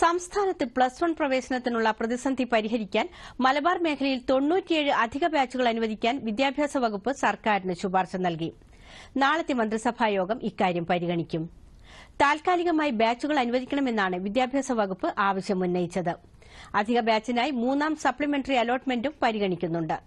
സംസ്ഥാനത്ത് plus one പ്രവേശനത്തിനുള്ള പ്രതിസന്ധി പരിഹരിക്കാൻ മലബാർ മേഖലയിൽ തൊണ്ണൂറ്റിയേഴ് അധിക ബാച്ചുകൾ അനുവദിക്കാൻ വിദ്യാഭ്യാസ വകുപ്പ് സർക്കാരിന് ശുപാർശ നൽകി നാളത്തെ മന്ത്രിസഭാ യോഗം ഇക്കാര്യം പരിഗണിക്കും താൽക്കാലികമായി ബാച്ചുകൾ അനുവദിക്കണമെന്നാണ് വിദ്യാഭ്യാസ വകുപ്പ് ആവശ്യമുന്നയിച്ചത് അധിക ബാച്ചിനായി മൂന്നാം സപ്ലിമെന്ററി അലോട്ട്മെന്റും പരിഗണിക്കുന്നുണ്ട്